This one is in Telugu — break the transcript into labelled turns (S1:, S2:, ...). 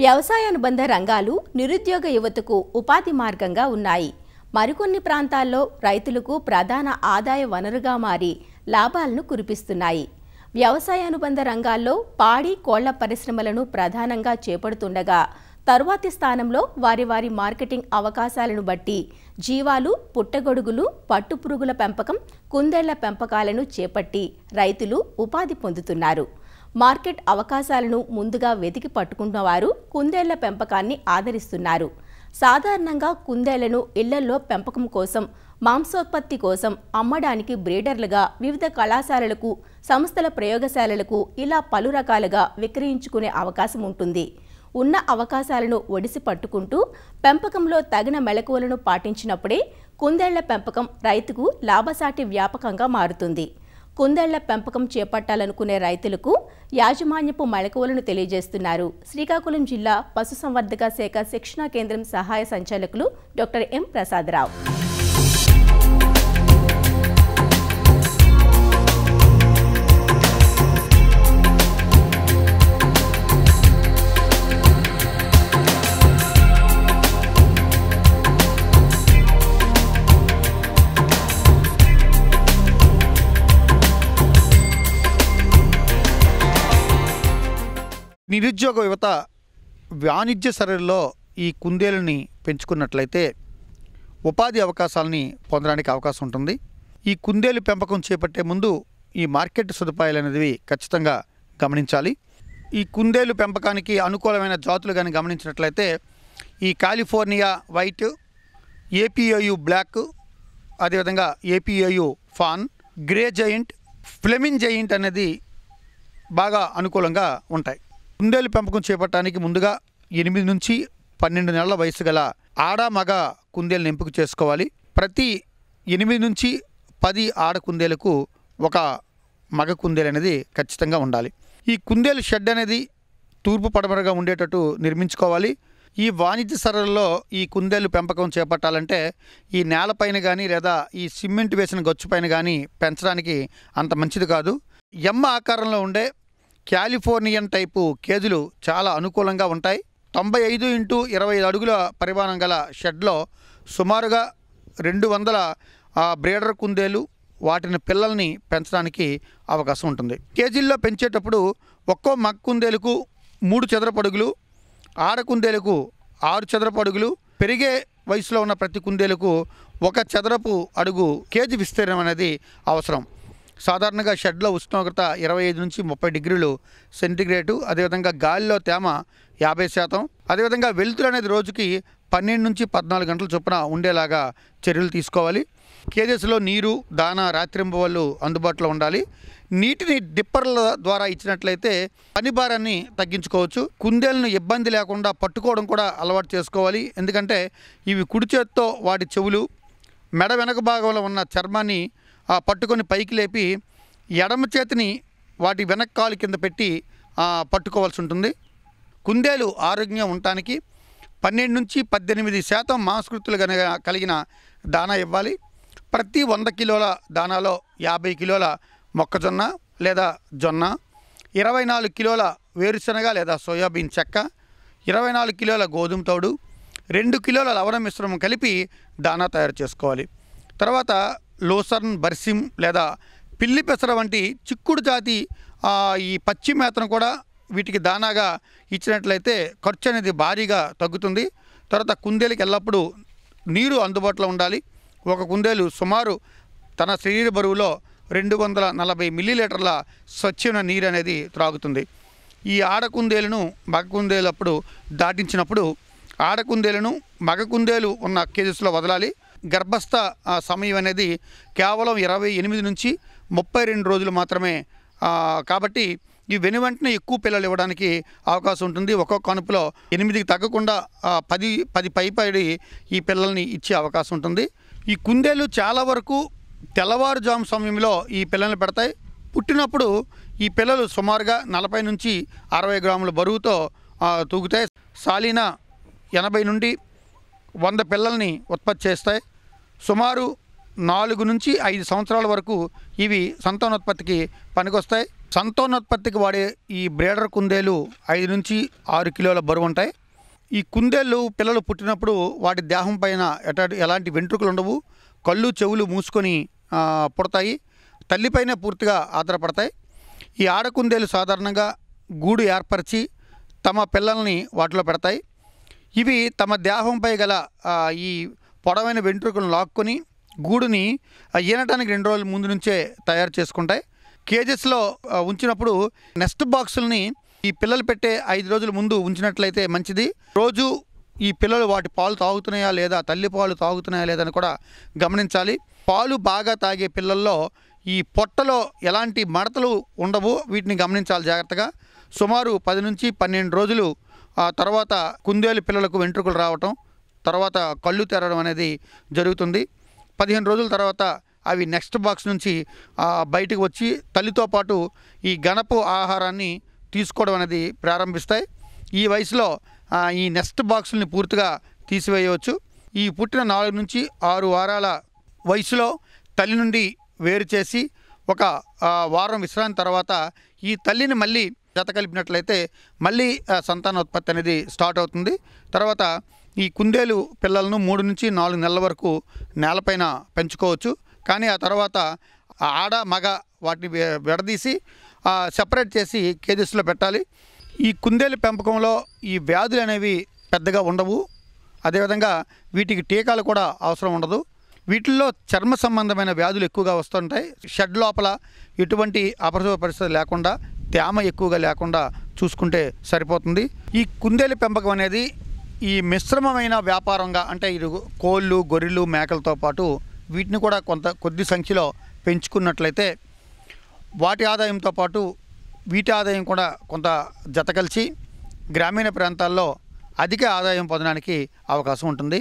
S1: వ్యవసాయానుబంధ రంగాలు నిరుద్యోగ యువతకు ఉపాధి మార్గంగా ఉన్నాయి మరికొన్ని ప్రాంతాల్లో రైతులకు ప్రధాన ఆదాయ వనరుగా మారి లాభాలను కురిపిస్తున్నాయి వ్యవసాయానుబంధ రంగాల్లో పాడి కోళ్ల పరిశ్రమలను ప్రధానంగా చేపడుతుండగా తరువాతి స్థానంలో వారి వారి మార్కెటింగ్ అవకాశాలను బట్టి జీవాలు పుట్టగొడుగులు పట్టుపురుగుల పెంపకం కుందేళ్ల పెంపకాలను చేపట్టి రైతులు ఉపాధి పొందుతున్నారు మార్కెట్ అవకాశాలను ముందుగా వెతికి పట్టుకున్న వారు కుందేళ్ల పెంపకాన్ని ఆదరిస్తున్నారు సాధారణంగా కుందేళ్లను ఇళ్లలో పెంపకం కోసం మాంసోత్పత్తి కోసం అమ్మడానికి బ్రీడర్లుగా వివిధ కళాశాలలకు సంస్థల ప్రయోగశాలలకు ఇలా పలు రకాలుగా విక్రయించుకునే అవకాశం ఉంటుంది ఉన్న అవకాశాలను ఒడిసి పట్టుకుంటూ పెంపకంలో తగిన మెళకువలను పాటించినప్పుడే కుందేళ్ల పెంపకం రైతుకు లాభసాటి వ్యాపకంగా మారుతుంది కుందేళ్ల పెంపకం చేపట్టాలనుకునే రైతులకు యాజమాన్యపు మెళకువలను తెలియజేస్తున్నారు శ్రీకాకుళం జిల్లా పశుసంవర్ధక శాఖ శిక్షణా కేంద్రం సహాయ సంచాలకులు డాక్టర్ ఎం ప్రసాదరావు
S2: నిరుద్యోగ యువత వాణిజ్య సరళిలో ఈ కుందేలని పెంచుకున్నట్లయితే ఉపాధి అవకాశాలని పొందడానికి అవకాశం ఉంటుంది ఈ కుందేలు పెంపకం చేపట్టే ముందు ఈ మార్కెట్ సదుపాయాలు అనేవి ఖచ్చితంగా గమనించాలి ఈ కుందేలు పెంపకానికి అనుకూలమైన జాతులు కానీ గమనించినట్లయితే ఈ కాలిఫోర్నియా వైట్ ఏపీఓయు బ్లాక్ అదేవిధంగా ఏపీఐయు fawn grey giant Flemish giant అనేది బాగా అనుకూలంగా ఉంటాయి కుందేలు పెంపకం చేపట్టడానికి ముందుగా ఎనిమిది నుంచి పన్నెండు నెలల వయసు గల ఆడ మగ కుందేలను ఎంపిక చేసుకోవాలి ప్రతి ఎనిమిది నుంచి పది ఆడ కుందేలకు ఒక మగ కుందేలు అనేది ఖచ్చితంగా ఉండాలి ఈ కుందేలు షెడ్ అనేది తూర్పు పడమరగా ఉండేటట్టు నిర్మించుకోవాలి ఈ వాణిజ్య సరళలో ఈ కుందేలు పెంపకం చేపట్టాలంటే ఈ నేలపైన కానీ లేదా ఈ సిమెంట్ వేసిన గచ్చు పైన కానీ పెంచడానికి అంత మంచిది కాదు ఎమ్మ ఆకారంలో ఉండే క్యాలిఫోర్నియన్ టైపు కేజులు చాలా అనుకూలంగా ఉంటాయి తొంభై ఐదు ఇంటూ ఇరవై ఐదు అడుగుల పరిమాణం గల షెడ్లో సుమారుగా రెండు వందల బ్రీడర్ కుందేలు వాటిని పిల్లల్ని పెంచడానికి అవకాశం ఉంటుంది కేజీల్లో పెంచేటప్పుడు ఒక్కో మగ్ కుందేలకు మూడు చదరపడుగులు ఆడ కుందేలకు ఆరు చదరపడుగులు పెరిగే వయసులో ఉన్న ప్రతి కుందేలకు ఒక చదరపు అడుగు కేజీ విస్తీర్ణం అనేది అవసరం సాధారణంగా షెడ్లో ఉష్ణోగ్రత ఇరవై ఐదు నుంచి ముప్పై డిగ్రీలు సెంటిగ్రేటు అదేవిధంగా గాలిలో తేమ యాభై శాతం అదేవిధంగా వెలుతురు అనేది రోజుకి పన్నెండు నుంచి పద్నాలుగు గంటల చొప్పున ఉండేలాగా చర్యలు తీసుకోవాలి కేజెస్లో నీరు దానా రాత్రింబవళ్ళు అందుబాటులో ఉండాలి నీటిని డిప్పర్ల ద్వారా ఇచ్చినట్లయితే పని భారాన్ని తగ్గించుకోవచ్చు కుందేలను ఇబ్బంది లేకుండా పట్టుకోవడం కూడా అలవాటు చేసుకోవాలి ఎందుకంటే ఇవి కుడి చేత్తో వాటి చెవులు మెడ వెనక భాగంలో ఉన్న చర్మాన్ని ఆ పట్టుకొని పైకి లేపి ఎడమ చేతిని వాటి వెనక్కాలు కింద పెట్టి పట్టుకోవాల్సి ఉంటుంది కుందేలు ఆరోగ్యంగా ఉండటానికి పన్నెండు నుంచి పద్దెనిమిది శాతం కనుక కలిగిన దానా ఇవ్వాలి ప్రతి వంద కిలోల దానాలో యాభై కిలోల మొక్కజొన్న లేదా జొన్న ఇరవై నాలుగు కిలోల వేరుశనగ లేదా సోయాబీన్ చెక్క ఇరవై నాలుగు కిలోల గోధుమ తోడు రెండు కిలోల లవణ మిశ్రమం కలిపి దానా తయారు చేసుకోవాలి తర్వాత లోసన్ బర్సిమ్ లేదా పిల్లి పెసర వంటి చిక్కుడు జాతి ఈ పచ్చి మేతను కూడా వీటికి దానాగా ఇచ్చినట్లయితే ఖర్చు అనేది భారీగా తగ్గుతుంది తర్వాత కుందేలకి ఎల్లప్పుడూ నీరు అందుబాటులో ఉండాలి ఒక కుందేలు సుమారు తన శరీర బరువులో రెండు వందల నలభై మిల్లీలీటర్ల స్వచ్ఛమైన నీరు అనేది త్రాగుతుంది ఈ ఆడకుందేలను మగ కుందేలు అప్పుడు దాటించినప్పుడు ఆడకుందేలను మగ కుందేలు ఉన్న కేజెస్లో వదలాలి గర్భస్థ సమయం అనేది కేవలం ఇరవై ఎనిమిది నుంచి ముప్పై రెండు రోజులు మాత్రమే కాబట్టి ఈ వెను వెంటనే ఎక్కువ పిల్లలు ఇవ్వడానికి అవకాశం ఉంటుంది ఒక్కొక్క కనుపులో ఎనిమిదికి తగ్గకుండా పది పది పైపడి ఈ పిల్లల్ని ఇచ్చే అవకాశం ఉంటుంది ఈ కుందేలు చాలా వరకు తెల్లవారుజాము సమయంలో ఈ పిల్లల్ని పెడతాయి పుట్టినప్పుడు ఈ పిల్లలు సుమారుగా నలభై నుంచి అరవై గ్రాముల బరువుతో తూగుతాయి సాలీన ఎనభై నుండి వంద పిల్లల్ని ఉత్పత్తి చేస్తాయి సుమారు నాలుగు నుంచి ఐదు సంవత్సరాల వరకు ఇవి సంతానోత్పత్తికి పనికొస్తాయి సంతానోత్పత్తికి వాడే ఈ బ్రేడర్ కుందేలు ఐదు నుంచి ఆరు కిలోల బరువు ఉంటాయి ఈ కుందేళ్ళు పిల్లలు పుట్టినప్పుడు వాటి దేహం పైన ఎలాంటి వెంట్రుకలు ఉండవు కళ్ళు చెవులు మూసుకొని పుడతాయి తల్లిపైన పూర్తిగా ఆధారపడతాయి ఈ ఆడకుందేలు సాధారణంగా గూడు ఏర్పరిచి తమ పిల్లల్ని వాటిలో పెడతాయి ఇవి తమ దేహంపై గల ఈ పొడవైన వెంట్రుకలను లాక్కొని గూడుని ఈనటానికి రెండు రోజుల ముందు నుంచే తయారు చేసుకుంటాయి కేజెస్లో ఉంచినప్పుడు నెస్ట్ బాక్సుల్ని ఈ పిల్లలు పెట్టే ఐదు రోజుల ముందు ఉంచినట్లయితే మంచిది రోజు ఈ పిల్లలు వాటి పాలు తాగుతున్నాయా లేదా తల్లి పాలు తాగుతున్నాయా లేదని కూడా గమనించాలి పాలు బాగా తాగే పిల్లల్లో ఈ పొట్టలో ఎలాంటి మడతలు ఉండవు వీటిని గమనించాలి జాగ్రత్తగా సుమారు పది నుంచి పన్నెండు రోజులు ఆ తర్వాత కుందేలు పిల్లలకు వెంట్రుకలు రావటం తర్వాత కళ్ళు తెరడం అనేది జరుగుతుంది పదిహేను రోజుల తర్వాత అవి నెక్స్ట్ బాక్స్ నుంచి బయటకు వచ్చి తల్లితో పాటు ఈ గణపు ఆహారాన్ని తీసుకోవడం అనేది ప్రారంభిస్తాయి ఈ వయసులో ఈ నెక్స్ట్ బాక్సుల్ని పూర్తిగా తీసివేయవచ్చు ఈ పుట్టిన నాలుగు నుంచి ఆరు వారాల వయసులో తల్లి నుండి వేరు చేసి ఒక వారం విశ్రాంతి తర్వాత ఈ తల్లిని మళ్ళీ జత కలిపినట్లయితే మళ్ళీ సంతానోత్పత్తి అనేది స్టార్ట్ అవుతుంది తర్వాత ఈ కుందేలు పిల్లలను మూడు నుంచి నాలుగు నెలల వరకు నేలపైన పెంచుకోవచ్చు కానీ ఆ తర్వాత ఆడ మగ వాటిని విడదీసి సెపరేట్ చేసి కేజెస్లో పెట్టాలి ఈ కుందేలు పెంపకంలో ఈ వ్యాధులు అనేవి పెద్దగా ఉండవు అదేవిధంగా వీటికి టీకాలు కూడా అవసరం ఉండదు వీటిల్లో చర్మ సంబంధమైన వ్యాధులు ఎక్కువగా వస్తుంటాయి షెడ్ లోపల ఎటువంటి అపరిశుభ పరిస్థితి లేకుండా తేమ ఎక్కువగా లేకుండా చూసుకుంటే సరిపోతుంది ఈ కుందేలు పెంపకం అనేది ఈ మిశ్రమమైన వ్యాపారంగా అంటే ఇది కోళ్ళు గొర్రెలు మేకలతో పాటు వీటిని కూడా కొంత కొద్ది సంఖ్యలో పెంచుకున్నట్లయితే వాటి ఆదాయంతో పాటు వీటి ఆదాయం కూడా కొంత జత గ్రామీణ ప్రాంతాల్లో అధిక ఆదాయం పొందడానికి అవకాశం ఉంటుంది